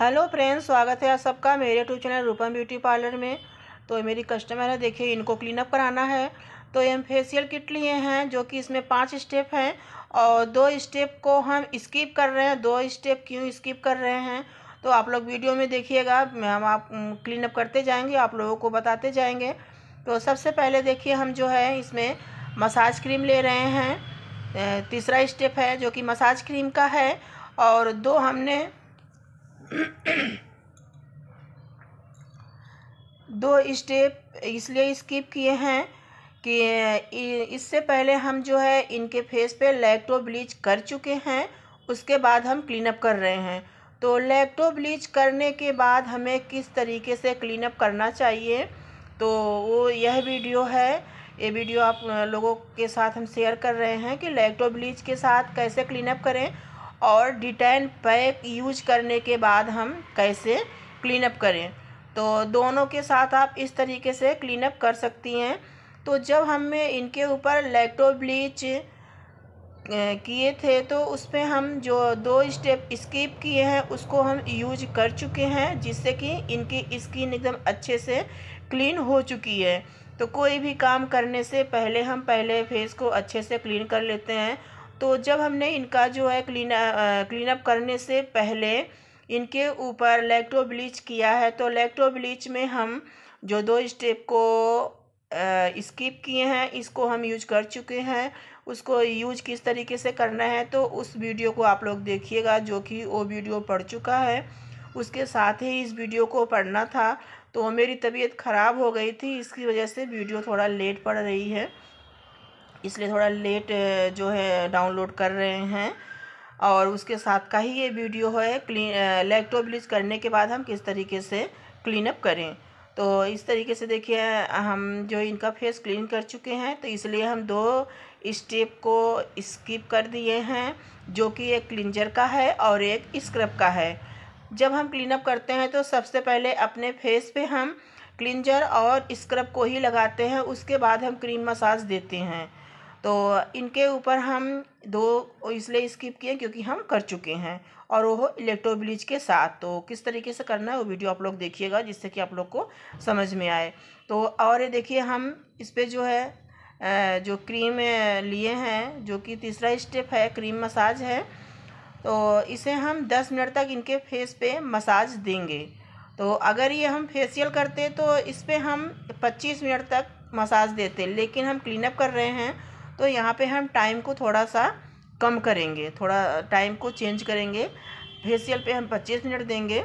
hello friends स्वागत है आप सबका मेरे टू चैनल रूपम ब्यूटी पार्लर में तो मेरी कस्टमर है देखिए इनको क्लीनअप कराना है तो एम फेसियल किट लिए हैं जो कि इसमें पांच स्टेप हैं और दो स्टेप को हम स्किप कर रहे हैं दो स्टेप क्यों स्किप कर रहे हैं तो आप लोग वीडियो में देखिएगा हम आप क्लीनअप करते जाएंगे आप लोगों को बताते जाएंगे तो सबसे पहले देखिए हम जो है इसमें मसाज क्रीम ले रहे हैं तीसरा स्टेप है जो कि मसाज क्रीम का है और दो हमने दो स्टेप इसलिए स्किप किए हैं कि इससे पहले हम जो है इनके फेस पे लैक्टो ब्लीच कर चुके हैं उसके बाद हम क्लीनअप कर रहे हैं तो लैक्टो ब्लीच करने के बाद हमें किस तरीके से क्लीनअप करना चाहिए तो वो यह वीडियो है ये वीडियो आप लोगों के साथ हम शेयर कर रहे हैं कि लैक्टो ब्लीच के साथ कैसे क्लीनअप करें और डिटेन पैक यूज करने के बाद हम कैसे क्लीन अप करें तो दोनों के साथ आप इस तरीके से क्लीन अप कर सकती हैं तो जब हमने इनके ऊपर लैक्टो ब्लीच किए थे तो उस पर हम जो दो स्टेप स्किप किए हैं उसको हम यूज कर चुके हैं जिससे कि इनकी स्किन एकदम अच्छे से क्लीन हो चुकी है तो कोई भी काम करने से पहले हम पहले फेस को अच्छे से क्लीन कर लेते हैं तो जब हमने इनका जो है क्लीन क्लीनअप करने से पहले इनके ऊपर लेक्टो ब्लीच किया है तो लेक्टो ब्लीच में हम जो दो स्टेप को स्किप किए हैं इसको हम यूज कर चुके हैं उसको यूज किस तरीके से करना है तो उस वीडियो को आप लोग देखिएगा जो कि वो वीडियो पढ़ चुका है उसके साथ ही इस वीडियो को पढ़ना था तो मेरी तबीयत ख़राब हो गई थी इसकी वजह से वीडियो थोड़ा लेट पड़ रही है इसलिए थोड़ा लेट जो है डाउनलोड कर रहे हैं और उसके साथ का ही ये वीडियो है क्लीन लैक्टो ब्लीच करने के बाद हम किस तरीके से क्लीन अप करें तो इस तरीके से देखिए हम जो इनका फेस क्लीन कर चुके हैं तो इसलिए हम दो स्टेप को स्किप कर दिए हैं जो कि एक क्लिंजर का है और एक स्क्रब का है जब हम क्लीन अप करते हैं तो सबसे पहले अपने फेस पे हम क्लिंजर और स्क्रब को ही लगाते हैं उसके बाद हम क्रीम मसाज देते हैं तो इनके ऊपर हम दो इसलिए स्किप किए क्योंकि हम कर चुके हैं और वो ब्लीच के साथ तो किस तरीके से करना है वो वीडियो आप लोग देखिएगा जिससे कि आप लोग को समझ में आए तो और ये देखिए हम इस पर जो है जो क्रीम लिए हैं जो कि तीसरा स्टेप है क्रीम मसाज है तो इसे हम दस मिनट तक इनके फेस पे मसाज देंगे तो अगर ये हम फेसियल करते तो इस पर हम पच्चीस मिनट तक मसाज देते लेकिन हम क्लीनअप कर रहे हैं तो यहाँ पे हम टाइम को थोड़ा सा कम करेंगे थोड़ा टाइम को चेंज करेंगे फेसियल पे हम पच्चीस मिनट देंगे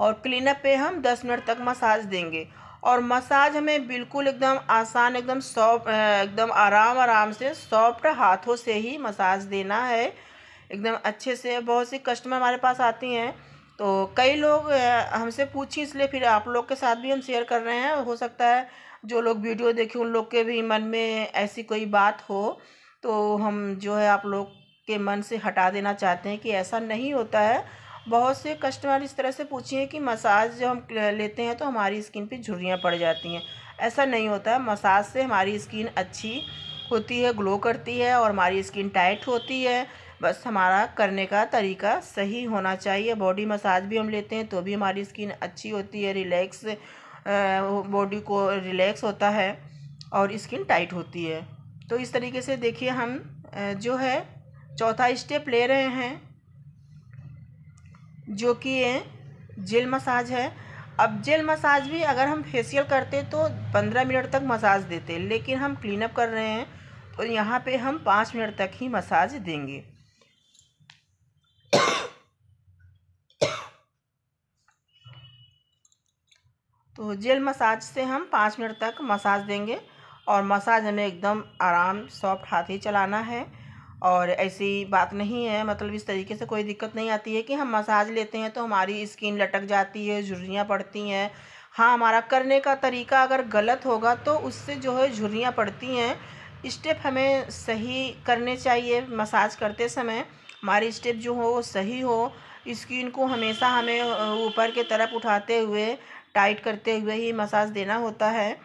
और क्लीनअप पे हम दस मिनट तक मसाज देंगे और मसाज हमें बिल्कुल एकदम आसान एकदम सॉफ्ट एकदम आराम आराम से सॉफ्ट हाथों से ही मसाज देना है एकदम अच्छे से बहुत सी कस्टमर हमारे पास आती हैं तो कई लोग हमसे पूछी इसलिए फिर आप लोग के साथ भी हम शेयर कर रहे हैं हो सकता है जो लोग वीडियो देखें उन लोग के भी मन में ऐसी कोई बात हो तो हम जो है आप लोग के मन से हटा देना चाहते हैं कि ऐसा नहीं होता है बहुत से कस्टमर इस तरह से पूछे हैं कि मसाज जो हम लेते हैं तो हमारी स्किन पे झुर्रियाँ पड़ जाती हैं ऐसा नहीं होता है मसाज से हमारी स्किन अच्छी होती है ग्लो करती है और हमारी स्किन टाइट होती है बस हमारा करने का तरीका सही होना चाहिए बॉडी मसाज भी हम लेते हैं तो भी हमारी स्किन अच्छी होती है रिलैक्स बॉडी को रिलैक्स होता है और स्किन टाइट होती है तो इस तरीके से देखिए हम जो है चौथा स्टेप ले रहे हैं जो कि ये जेल मसाज है अब जेल मसाज भी अगर हम फेशियल करते तो पंद्रह मिनट तक मसाज देते लेकिन हम क्लीनअप कर रहे हैं तो यहाँ पे हम पाँच मिनट तक ही मसाज देंगे तो जेल मसाज से हम पाँच मिनट तक मसाज देंगे और मसाज हमें एकदम आराम सॉफ्ट हाथ ही चलाना है और ऐसी बात नहीं है मतलब इस तरीके से कोई दिक्कत नहीं आती है कि हम मसाज लेते हैं तो हमारी स्किन लटक जाती है झुर्रियाँ पड़ती हैं हाँ हमारा करने का तरीका अगर गलत होगा तो उससे जो है झुर्रियाँ पड़ती हैं स्टेप हमें सही करने चाहिए मसाज करते समय हमारी स्टेप जो हो वो सही हो स्किन को हमेशा हमें ऊपर के तरफ उठाते हुए टाइट करते हुए ही मसाज देना होता है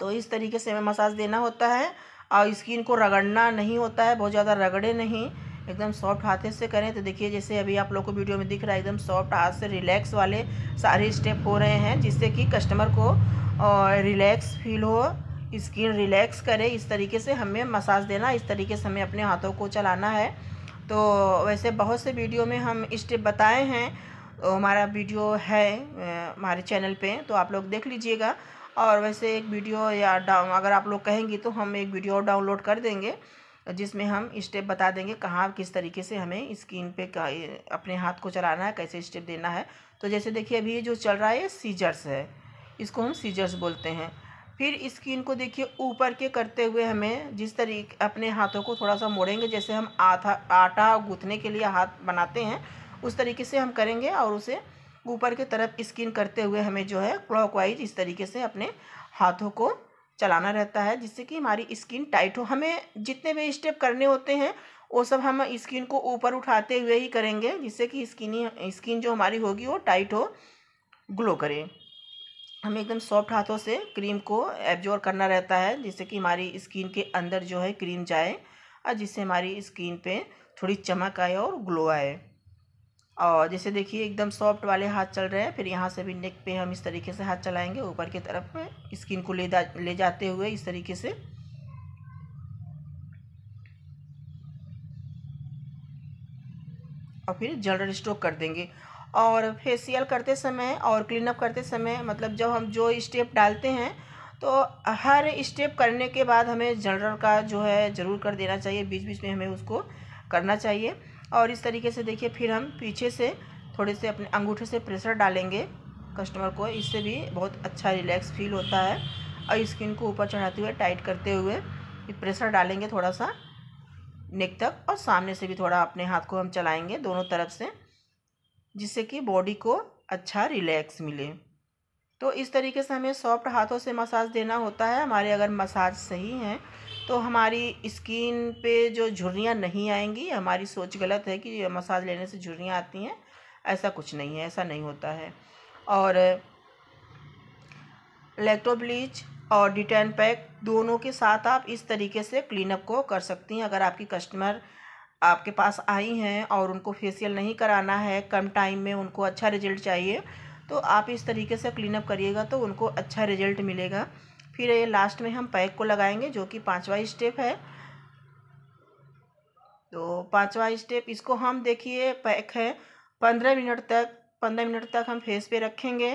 तो इस तरीके से हमें मसाज देना होता है और स्किन को रगड़ना नहीं होता है बहुत ज़्यादा रगड़े नहीं एकदम सॉफ्ट हाथ से करें तो देखिए जैसे अभी आप लोग को वीडियो में दिख रहा है एकदम सॉफ्ट हाथ से रिलैक्स वाले सारे स्टेप हो रहे हैं जिससे कि कस्टमर को रिलैक्स फील हो स्किन रिलैक्स करे इस तरीके से हमें मसाज देना इस तरीके से हमें अपने हाथों को चलाना है तो वैसे बहुत से वीडियो में हम स्टेप बताए हैं हमारा वीडियो है हमारे चैनल पे तो आप लोग देख लीजिएगा और वैसे एक वीडियो या डाउन अगर आप लोग कहेंगी तो हम एक वीडियो डाउनलोड कर देंगे जिसमें हम स्टेप बता देंगे कहाँ किस तरीके से हमें स्क्रीन पे अपने हाथ को चलाना है कैसे स्टेप देना है तो जैसे देखिए अभी जो चल रहा है सीजर्स है इसको हम सीजर्स बोलते हैं फिर स्क्रीन को देखिए ऊपर के करते हुए हमें जिस तरीके अपने हाथों को थोड़ा सा मोड़ेंगे जैसे हम आटा आटा गूँथने के लिए हाथ बनाते हैं उस तरीके से हम करेंगे और उसे ऊपर की तरफ स्किन करते हुए हमें जो है क्लॉकवाइज इस तरीके से अपने हाथों को चलाना रहता है जिससे कि हमारी स्किन टाइट हो हमें जितने भी स्टेप करने होते हैं वो सब हम स्किन को ऊपर उठाते हुए ही करेंगे जिससे कि स्किन स्किन जो हमारी होगी वो टाइट हो ग्लो करे हमें एकदम सॉफ्ट हाथों से क्रीम को एब्जॉर्व करना रहता है जिससे कि हमारी स्किन के अंदर जो है क्रीम जाए और जिससे हमारी स्किन पे थोड़ी चमक आए और ग्लो आए और जैसे देखिए एकदम सॉफ्ट वाले हाथ चल रहे हैं फिर यहाँ से भी नेक पे हम इस तरीके से हाथ चलाएंगे ऊपर की तरफ में स्किन को ले जा ले जाते हुए इस तरीके से और फिर जनरल स्ट्रोक कर देंगे और फेसियल करते समय और क्लीनअप करते समय मतलब जब हम जो स्टेप डालते हैं तो हर स्टेप करने के बाद हमें जनरल का जो है ज़रूर कर देना चाहिए बीच बीच में हमें उसको करना चाहिए और इस तरीके से देखिए फिर हम पीछे से थोड़े से अपने अंगूठे से प्रेशर डालेंगे कस्टमर को इससे भी बहुत अच्छा रिलैक्स फील होता है और स्किन को ऊपर चढ़ाते हुए टाइट करते हुए प्रेशर डालेंगे थोड़ा सा नेक तक और सामने से भी थोड़ा अपने हाथ को हम चलाएंगे दोनों तरफ से जिससे कि बॉडी को अच्छा रिलैक्स मिले तो इस तरीके से हमें सॉफ्ट हाथों से मसाज देना होता है हमारे अगर मसाज सही हैं तो हमारी स्किन पे जो झुर्रियाँ नहीं आएंगी हमारी सोच गलत है कि मसाज लेने से झुर्रियाँ आती हैं ऐसा कुछ नहीं है ऐसा नहीं होता है और लेक्टो ब्लीच और डिटेन पैक दोनों के साथ आप इस तरीके से क्लीनअप को कर सकती हैं अगर आपकी कस्टमर आपके पास आई हैं और उनको फेसियल नहीं कराना है कम टाइम में उनको अच्छा रिजल्ट चाहिए तो आप इस तरीके से क्लीनअप करिएगा तो उनको अच्छा रिजल्ट मिलेगा फिर ये लास्ट में हम पैक को लगाएंगे जो कि पांचवा स्टेप है तो पांचवा स्टेप इसको हम देखिए पैक है पंद्रह मिनट तक पंद्रह मिनट तक हम फेस पे रखेंगे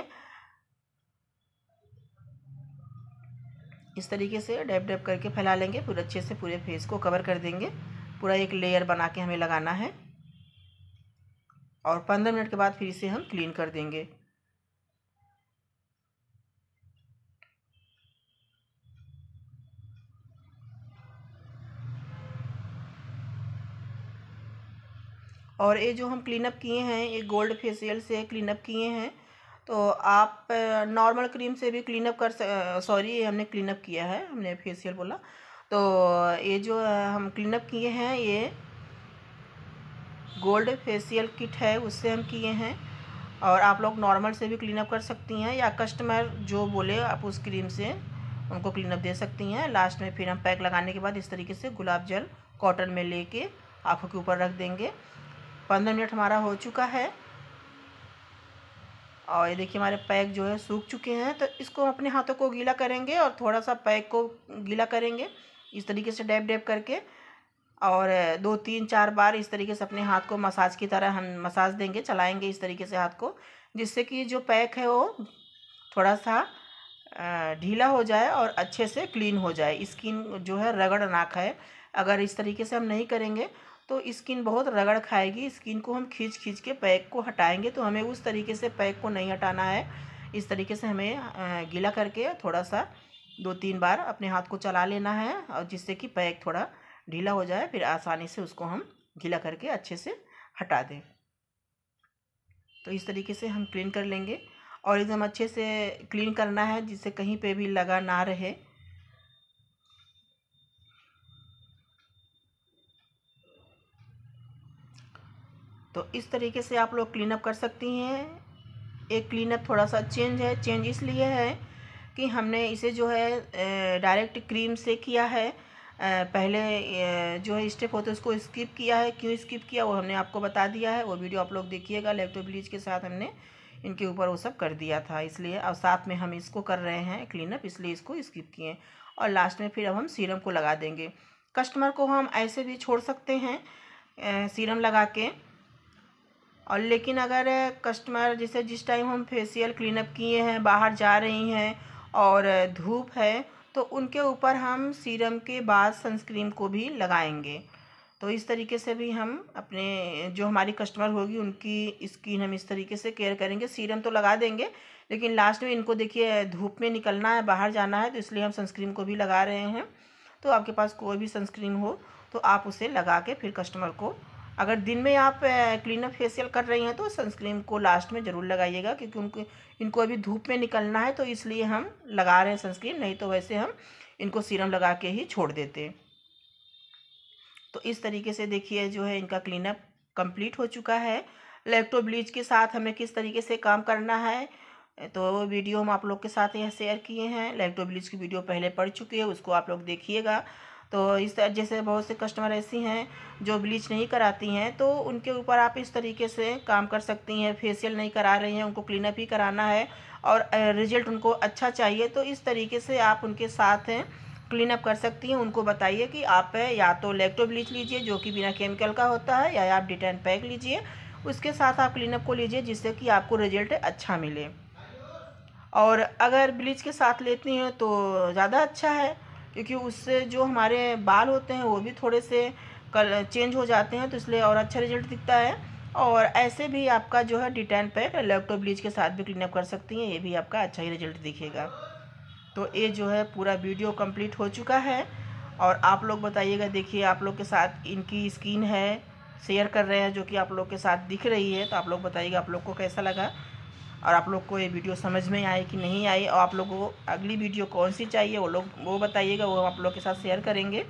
इस तरीके से डैप डैप करके फैला लेंगे पूरे अच्छे से पूरे फेस को कवर कर देंगे पूरा एक लेयर बना के हमें लगाना है और पंद्रह मिनट के बाद फिर इसे हम क्लीन कर देंगे और ये जो हम क्लीनअप किए हैं ये गोल्ड फेशियल से क्लीनअप किए हैं तो आप नॉर्मल क्रीम से भी क्लीनअप कर सॉरी हमने क्लीनअप किया है हमने फेशियल बोला तो ये जो हम क्लीनअप किए हैं ये गोल्ड फेशियल किट है उससे हम किए हैं और आप लोग नॉर्मल से भी क्लीनअप कर सकती हैं या कस्टमर जो बोले आप उस क्रीम से उनको क्लीनअप दे सकती हैं लास्ट में फिर हम पैक लगाने के बाद इस तरीके से गुलाब जल कॉटन में लेके आँखों के ऊपर रख देंगे पंद्रह मिनट हमारा हो चुका है और ये देखिए हमारे पैक जो है सूख चुके हैं तो इसको हम अपने हाथों को गीला करेंगे और थोड़ा सा पैक को गीला करेंगे इस तरीके से डैप डैप करके और दो तीन चार बार इस तरीके से अपने हाथ को मसाज की तरह हम मसाज देंगे चलाएंगे इस तरीके से हाथ को जिससे कि जो पैक है वो थोड़ा सा ढीला हो जाए और अच्छे से क्लीन हो जाए स्किन जो है रगड़ ना खाए अगर इस तरीके से हम नहीं करेंगे तो स्किन बहुत रगड़ खाएगी स्किन को हम खींच खींच के पैक को हटाएंगे तो हमें उस तरीके से पैक को नहीं हटाना है इस तरीके से हमें गीला करके थोड़ा सा दो तीन बार अपने हाथ को चला लेना है और जिससे कि पैक थोड़ा ढीला हो जाए फिर आसानी से उसको हम गीला करके अच्छे से हटा दें तो इस तरीके से हम क्लीन कर लेंगे और एकदम अच्छे से क्लीन करना है जिससे कहीं पे भी लगा ना रहे तो इस तरीके से आप लोग क्लीनअप कर सकती हैं एक क्लीनअप थोड़ा सा चेंज है चेंज इसलिए है कि हमने इसे जो है डायरेक्ट क्रीम से किया है पहले जो है स्टेप होते उसको स्किप किया है क्यों स्किप किया वो हमने आपको बता दिया है वो वीडियो आप लोग देखिएगा लेक्टो ब्लीच के साथ हमने इनके ऊपर वो सब कर दिया था इसलिए और साथ में हम इसको कर रहे हैं क्लीनअप इसलिए इसको स्किप किए और लास्ट में फिर अब हम सीरम को लगा देंगे कस्टमर को हम ऐसे भी छोड़ सकते हैं सीरम लगा के और लेकिन अगर कस्टमर जैसे जिस टाइम हम फेशियल क्लीनअप किए हैं बाहर जा रही हैं और धूप है तो उनके ऊपर हम सीरम के बाद सनस्क्रीन को भी लगाएंगे तो इस तरीके से भी हम अपने जो हमारी कस्टमर होगी उनकी स्किन हम इस तरीके से केयर करेंगे सीरम तो लगा देंगे लेकिन लास्ट में इनको देखिए धूप में निकलना है बाहर जाना है तो इसलिए हम सनस्क्रीन को भी लगा रहे हैं तो आपके पास कोई भी सनस्क्रीन हो तो आप उसे लगा के फिर कस्टमर को अगर दिन में आप क्लीनअप फेशियल कर रही हैं तो सनस्क्रीन को लास्ट में ज़रूर लगाइएगा क्योंकि उनको इनको अभी धूप में निकलना है तो इसलिए हम लगा रहे हैं सनस्क्रीन नहीं तो वैसे हम इनको सीरम लगा के ही छोड़ देते तो इस तरीके से देखिए जो है इनका क्लीनअप कंप्लीट हो चुका है लेक्टो ब्लीच के साथ हमें किस तरीके से काम करना है तो वीडियो हम आप लोग के साथ यह शेयर किए हैं लेक्टो ब्लीच की वीडियो पहले पढ़ चुकी है उसको आप लोग देखिएगा तो इस जैसे बहुत से कस्टमर ऐसी हैं जो ब्लीच नहीं कराती हैं तो उनके ऊपर आप इस तरीके से काम कर सकती हैं फेशियल नहीं करा रही हैं उनको क्लीनअप ही कराना है और रिजल्ट उनको अच्छा चाहिए तो इस तरीके से आप उनके साथ हैं क्लीनअप कर सकती हैं उनको बताइए कि आप या तो लेक्टो ब्लीच लीजिए जो कि बिना केमिकल का होता है या आप डिटेन पैक लीजिए उसके साथ आप क्लीनअप को लीजिए जिससे कि आपको रिजल्ट अच्छा मिले और अगर ब्लीच के साथ लेती हैं तो ज़्यादा अच्छा है क्योंकि उससे जो हमारे बाल होते हैं वो भी थोड़े से कल चेंज हो जाते हैं तो इसलिए और अच्छा रिजल्ट दिखता है और ऐसे भी आपका जो है डिटेन पैक लैपटॉप ब्लीच के साथ भी क्लीनअप कर सकती हैं ये भी आपका अच्छा ही रिजल्ट दिखेगा तो ये जो है पूरा वीडियो कंप्लीट हो चुका है और आप लोग बताइएगा देखिए आप लोग के साथ इनकी स्किन है शेयर कर रहे हैं जो कि आप लोग के साथ दिख रही है तो आप लोग बताइएगा आप लोग को कैसा लगा और आप लोग को ये वीडियो समझ में आए कि नहीं आए और आप लोगों को अगली वीडियो कौन सी चाहिए वो लोग वो बताइएगा वो हम आप लोग के साथ शेयर करेंगे